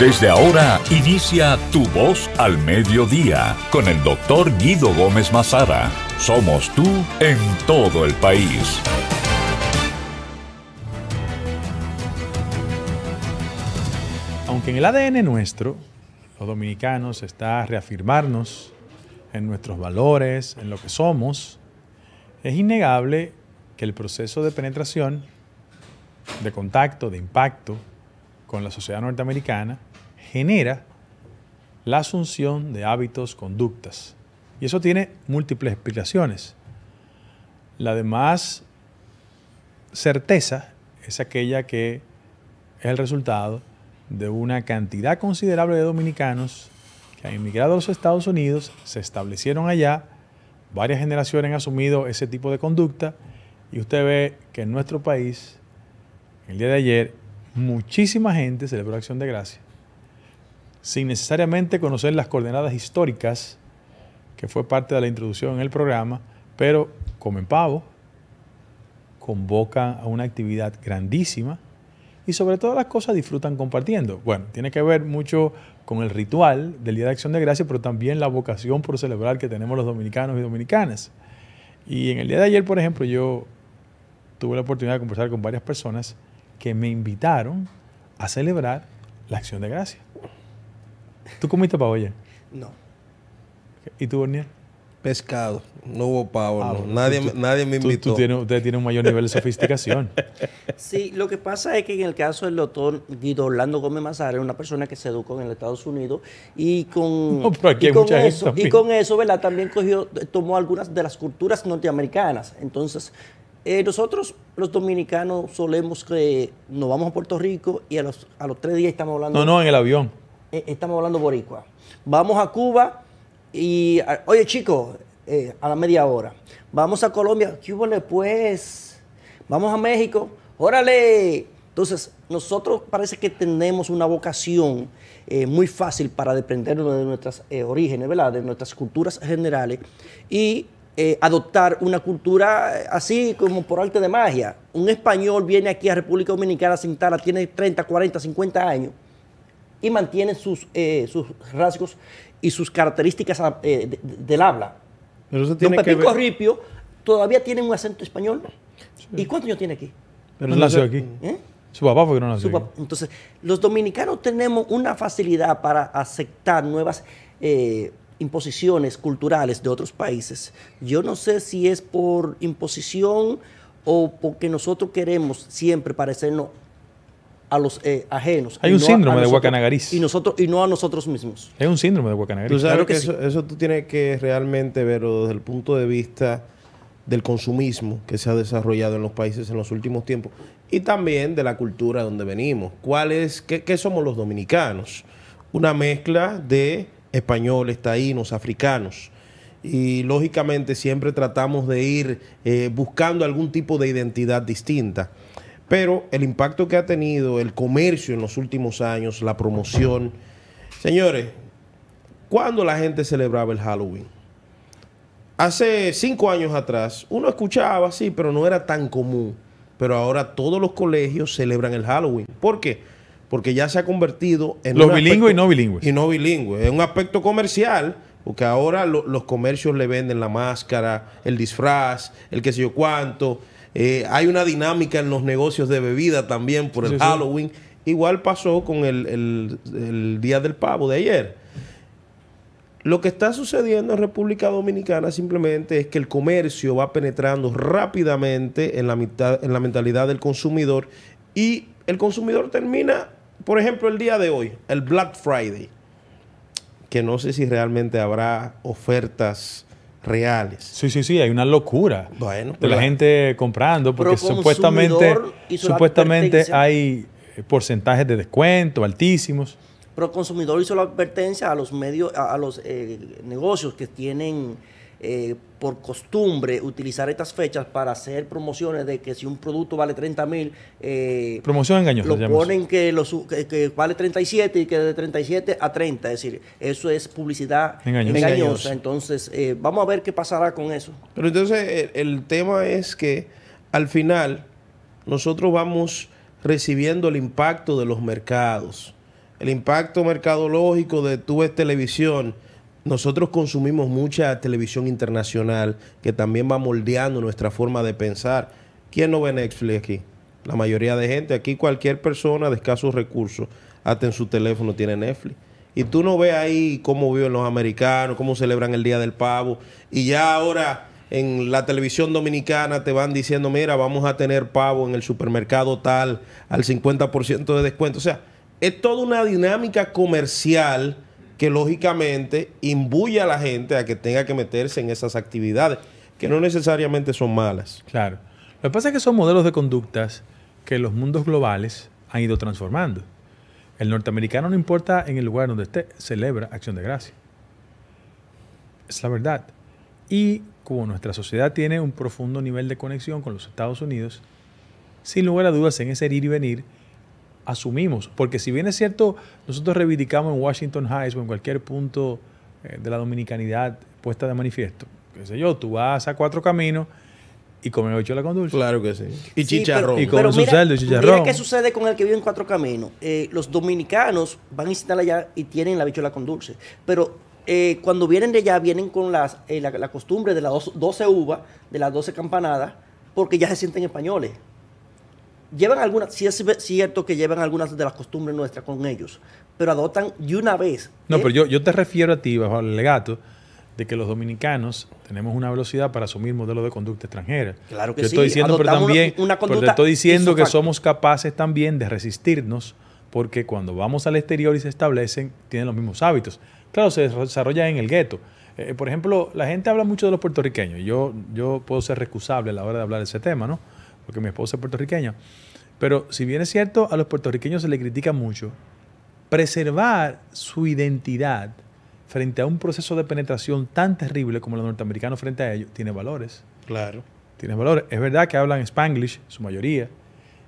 Desde ahora inicia Tu Voz al Mediodía con el doctor Guido Gómez Mazara. Somos tú en todo el país. Aunque en el ADN nuestro, los dominicanos, está reafirmarnos en nuestros valores, en lo que somos, es innegable que el proceso de penetración, de contacto, de impacto con la sociedad norteamericana, genera la asunción de hábitos, conductas. Y eso tiene múltiples explicaciones. La demás certeza es aquella que es el resultado de una cantidad considerable de dominicanos que han emigrado a los Estados Unidos, se establecieron allá, varias generaciones han asumido ese tipo de conducta y usted ve que en nuestro país, el día de ayer, muchísima gente celebró Acción de Gracia sin necesariamente conocer las coordenadas históricas, que fue parte de la introducción en el programa, pero comen pavo, convoca a una actividad grandísima y sobre todo las cosas disfrutan compartiendo. Bueno, tiene que ver mucho con el ritual del Día de Acción de Gracias, pero también la vocación por celebrar que tenemos los dominicanos y dominicanas. Y en el día de ayer, por ejemplo, yo tuve la oportunidad de conversar con varias personas que me invitaron a celebrar la Acción de Gracias. ¿Tú comiste paolla? No. ¿Y tú, Bernier? Pescado. No hubo pavo. Ah, nadie, nadie me invitó. Tú, tienes, usted tiene un mayor nivel de sofisticación. sí, lo que pasa es que en el caso del doctor Guido Orlando Gómez Mazara, una persona que se educó en el Estados Unidos y con, y con eso, y con eso, ¿verdad? También cogió, tomó algunas de las culturas norteamericanas. Entonces, eh, nosotros, los dominicanos, solemos que nos vamos a Puerto Rico y a los, a los tres días estamos hablando. No, no, en el avión. Eh, estamos hablando boricua. Vamos a Cuba y, oye chicos, eh, a la media hora. Vamos a Colombia, ¿qué hubo pues? Vamos a México, órale. Entonces, nosotros parece que tenemos una vocación eh, muy fácil para desprendernos de nuestras orígenes, ¿verdad? De nuestras culturas generales y adoptar una cultura así como por arte de magia. Un español viene aquí a República Dominicana a sentarla, tiene 30, 40, 50 años y mantienen sus, eh, sus rasgos y sus características ah, eh, del habla. Don Pepito que todavía tiene un acento español. ¿Y cuántos años tiene aquí? Pero no nació aquí. ¿Eh? Su papá fue que no nació. Entonces, los dominicanos tenemos una facilidad para aceptar nuevas imposiciones culturales de otros países. Yo no sé si es por imposición o porque nosotros queremos siempre parecernos a los eh, ajenos. Hay un síndrome de Guacanagaris. Y, nosotros, y no a nosotros mismos. Hay un síndrome de Guacanagaris. claro que, eso, tú tienes que realmente verlo desde el punto de vista del consumismo que se ha desarrollado en los países en los últimos tiempos y también de la cultura donde venimos. ¿Cuál es, qué, somos los dominicanos? Una mezcla de españoles, taínos, africanos y lógicamente siempre tratamos de ir eh, buscando algún tipo de identidad distinta. Pero el impacto que ha tenido el comercio en los últimos años, la promoción. Señores, ¿cuándo la gente celebraba el Halloween? Hace cinco años atrás, uno escuchaba, sí, pero no era tan común. Pero ahora todos los colegios celebran el Halloween. ¿Por qué? Porque ya se ha convertido en... Los bilingües y no bilingües. Y no bilingües. Es un aspecto comercial. Porque ahora los comercios le venden la máscara, el disfraz, el qué sé yo cuánto. Eh, hay una dinámica en los negocios de bebida también por el Halloween. Igual pasó con el, Día del Pavo de ayer. Lo que está sucediendo en República Dominicana simplemente es que el comercio va penetrando rápidamente en la, en la mentalidad del consumidor y el consumidor termina, por ejemplo, el día de hoy, el Black Friday, que no sé si realmente habrá ofertas reales. Sí, sí, sí, hay una locura de la gente comprando porque supuestamente, supuestamente hay eh, porcentajes de descuento altísimos. Pero el consumidor hizo la advertencia a los medios, a, los eh, negocios que tienen eh, por costumbre utilizar estas fechas para hacer promociones de que si un producto vale 30 mil... Eh, Promoción engañosa. Lo ponen que, los, que, vale 37 y que de 37 a 30. Es decir, eso es publicidad engañosa. Entonces, eh, vamos a ver qué pasará con eso. Pero entonces, eh, el, tema es que al final nosotros vamos recibiendo el impacto de los mercados. El impacto mercadológico de tu televisión nosotros consumimos mucha televisión internacional que también va moldeando nuestra forma de pensar. ¿Quién no ve Netflix aquí? La mayoría de gente, aquí cualquier persona de escasos recursos, hasta en su teléfono tiene Netflix. Y tú no ves ahí cómo viven los americanos, cómo celebran el Día del Pavo. Y ya ahora en la televisión dominicana te van diciendo, mira, vamos a tener pavo en el supermercado tal al 50% de descuento. O sea, es toda una dinámica comercial que lógicamente imbuye a la gente a que tenga que meterse en esas actividades, que no necesariamente son malas. Claro. Lo que pasa es que son modelos de conductas que los mundos globales han ido transformando. El norteamericano no importa en el lugar donde esté, celebra acción de gracia. Es la verdad. Y como nuestra sociedad tiene un profundo nivel de conexión con los Estados Unidos, sin lugar a dudas en ese ir y venir, asumimos. Porque si bien es cierto, nosotros reivindicamos en Washington Heights o en cualquier punto eh, de la dominicanidad puesta de manifiesto, qué sé yo, tú vas a cuatro caminos y comes la la con dulce. Claro que sí. Y y chicharrón. qué sucede con el que vive en cuatro caminos. Eh, los dominicanos van a instalar allá y tienen la bichola con dulce. Pero eh, cuando vienen de allá, vienen con las, la, la, costumbre de las 12 uvas, de las 12 campanadas, porque ya se sienten españoles llevan algunas, sí es cierto que llevan algunas de las costumbres nuestras con ellos, pero adoptan de una vez. No, pero yo, te refiero a ti, bajo el legato, de que los dominicanos tenemos una velocidad para asumir modelos de conducta extranjera. Claro que estoy sí. Diciendo, pero también, una, estoy diciendo que somos capaces también de resistirnos porque cuando vamos al exterior y se establecen, tienen los mismos hábitos. Claro, se desarrolla en el gueto. Eh, por ejemplo, la gente habla mucho de los puertorriqueños. Yo, yo puedo ser recusable a la hora de hablar de ese tema, ¿no? porque mi esposa es puertorriqueña, Pero si bien es cierto, a los puertorriqueños se le critica mucho, preservar su identidad frente a un proceso de penetración tan terrible como los norteamericanos frente a ellos tiene valores. Claro. Tiene valores. Es verdad que hablan spanglish, su mayoría,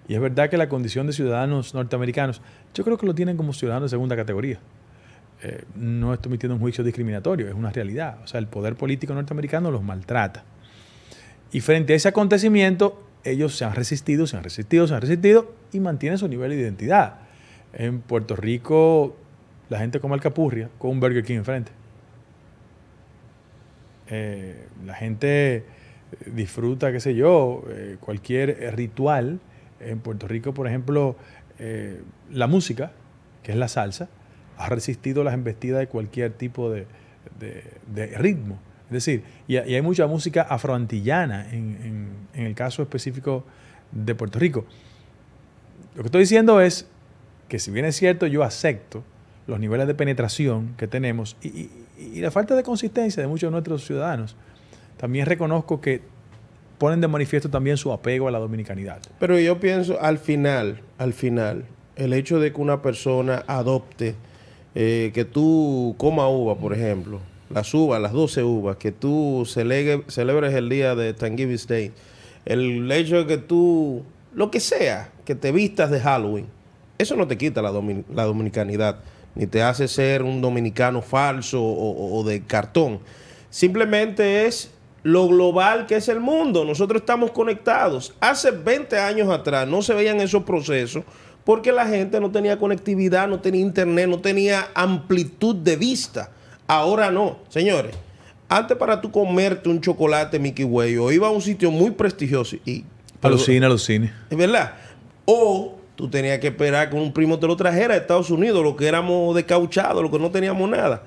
y es verdad que la condición de ciudadanos norteamericanos, yo creo que lo tienen como ciudadanos de segunda categoría. Eh, no estoy metiendo un juicio discriminatorio, es una realidad. O sea, el poder político norteamericano los maltrata. Y frente a ese acontecimiento, ellos se han resistido, se han resistido, se han resistido y mantienen su nivel de identidad. En Puerto Rico la gente come capurria con un Burger King enfrente. Eh, la gente eh, disfruta, qué sé yo, eh, cualquier ritual. En Puerto Rico, por ejemplo, la música, que es la salsa, ha resistido las embestidas de cualquier tipo de ritmo. Es decir, y, hay mucha música afroantillana en, el caso específico de Puerto Rico. Lo que estoy diciendo es que si bien es cierto, yo acepto los niveles de penetración que tenemos y, la falta de consistencia de muchos de nuestros ciudadanos, también reconozco que ponen de manifiesto también su apego a la dominicanidad. Pero yo pienso, al final, al final, el hecho de que una persona adopte, eh, que tú coma uva, por ejemplo, las uvas, las 12 uvas, que tú celebres el día de Thanksgiving Day, el hecho de que tú, lo que sea, que te vistas de Halloween, eso no te quita la, dominicanidad, ni te hace ser un dominicano falso o, o de cartón. Simplemente es lo global que es el mundo. Nosotros estamos conectados. Hace 20 años atrás no se veían esos procesos porque la gente no tenía conectividad, no tenía internet, no tenía amplitud de vista. Ahora no, señores. Antes para tú comerte un chocolate Mickey Way o iba a un sitio muy prestigioso y... los cines. Es verdad. O tú tenías que esperar que un primo te lo trajera a Estados Unidos, lo que éramos descauchados, lo que no teníamos nada.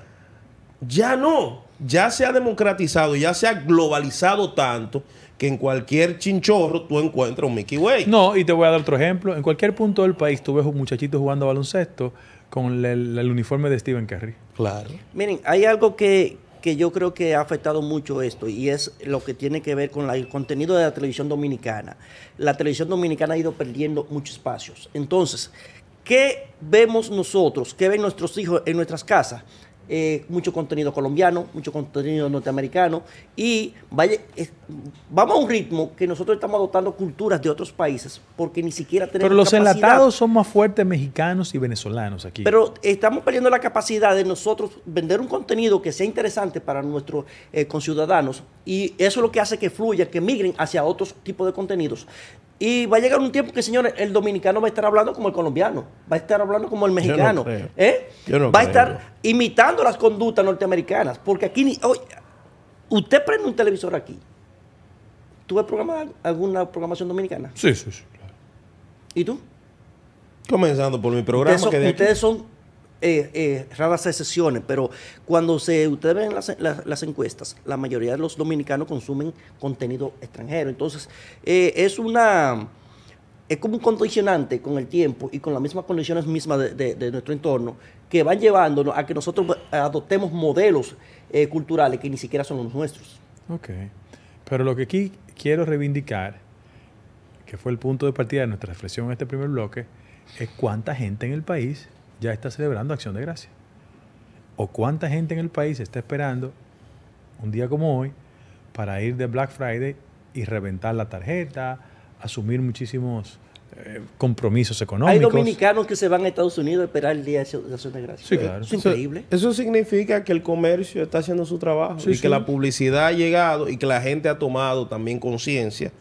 Ya no. Ya se ha democratizado, ya se ha globalizado tanto que en cualquier chinchorro tú encuentras un Mickey Way. No, y te voy a dar otro ejemplo. En cualquier punto del país tú ves un muchachito jugando baloncesto con el, uniforme de Stephen Curry. Claro. Miren, hay algo que, que yo creo que ha afectado mucho esto y es lo que tiene que ver con el contenido de la televisión dominicana. La televisión dominicana ha ido perdiendo muchos espacios. Entonces, ¿qué vemos nosotros? ¿Qué ven nuestros hijos en nuestras casas? eh, mucho contenido colombiano, mucho contenido norteamericano y vaya, vamos a un ritmo que nosotros estamos adoptando culturas de otros países porque ni siquiera tenemos Pero los enlatados son más fuertes mexicanos y venezolanos aquí. Pero estamos perdiendo la capacidad de nosotros vender un contenido que sea interesante para nuestros eh, conciudadanos y eso es lo que hace que fluya, que migren hacia otros tipos de contenidos. Y va a llegar un tiempo que, señores, el dominicano va a estar hablando como el colombiano, va a estar hablando como el mexicano, ¿eh? va a estar imitando las conductas norteamericanas, porque aquí, ni, usted prende un televisor aquí, ¿tú ves programa, alguna programación dominicana? Sí, sí, sí. ¿Y tú? Comenzando por mi programa. ustedes son eh, eh, raras excepciones, pero cuando se, ustedes ven las, encuestas, la mayoría de los dominicanos consumen contenido extranjero. Entonces, eh, es una es como un condicionante con el tiempo y con las mismas condiciones mismas de, de nuestro entorno que van llevándonos a que nosotros adoptemos modelos eh, culturales que ni siquiera son los nuestros. Ok. Pero lo que aquí quiero reivindicar, que fue el punto de partida de nuestra reflexión en este primer bloque, es cuánta gente en el país ya está celebrando acción de gracia. O cuánta gente en el país está esperando un día como hoy para ir de Black Friday y reventar la tarjeta, asumir muchísimos eh, compromisos económicos. Hay dominicanos que se van a Estados Unidos a esperar el día de acción de gracia. Sí, claro. Es increíble. Eso, significa que el comercio está haciendo su trabajo y que la publicidad ha llegado y que la gente ha tomado también conciencia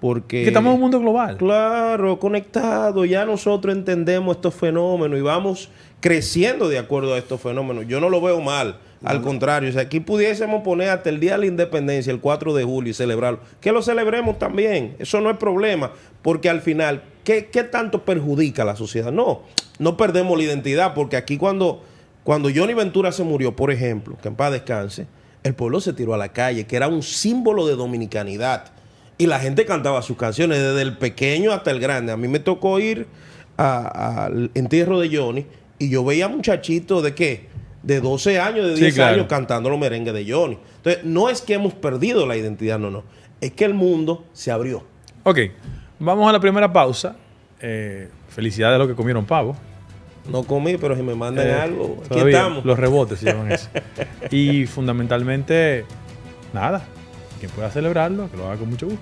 porque, estamos en un mundo global. Claro, conectado. Ya nosotros entendemos estos fenómenos y vamos creciendo de acuerdo a estos fenómenos. Yo no lo veo mal. Al contrario, si aquí pudiésemos poner hasta el Día de la Independencia, el 4 de julio, y celebrarlo, que lo celebremos también. Eso no es problema, porque al final, ¿qué, tanto perjudica a la sociedad? No, no perdemos la identidad, porque aquí cuando, cuando Johnny Ventura se murió, por ejemplo, que en paz descanse, el pueblo se tiró a la calle, que era un símbolo de dominicanidad. Y la gente cantaba sus canciones, desde el pequeño hasta el grande. A mí me tocó ir al entierro de Johnny y yo veía muchachitos de qué? De 12 años, de 10 años cantando los merengues de Johnny. Entonces, no es que hemos perdido la identidad, no, no. Es que el mundo se abrió. Ok, vamos a la primera pausa. Eh, felicidades a los que comieron pavo. No comí, pero si me mandan eh, algo, aquí estamos. Los rebotes se llaman eso. y fundamentalmente, nada, quien pueda celebrarlo, que lo haga con mucho gusto.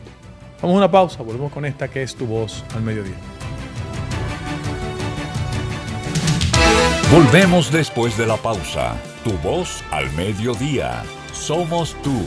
Vamos a una pausa, volvemos con esta que es tu voz al mediodía. Volvemos después de la pausa. Tu voz al mediodía. Somos tú.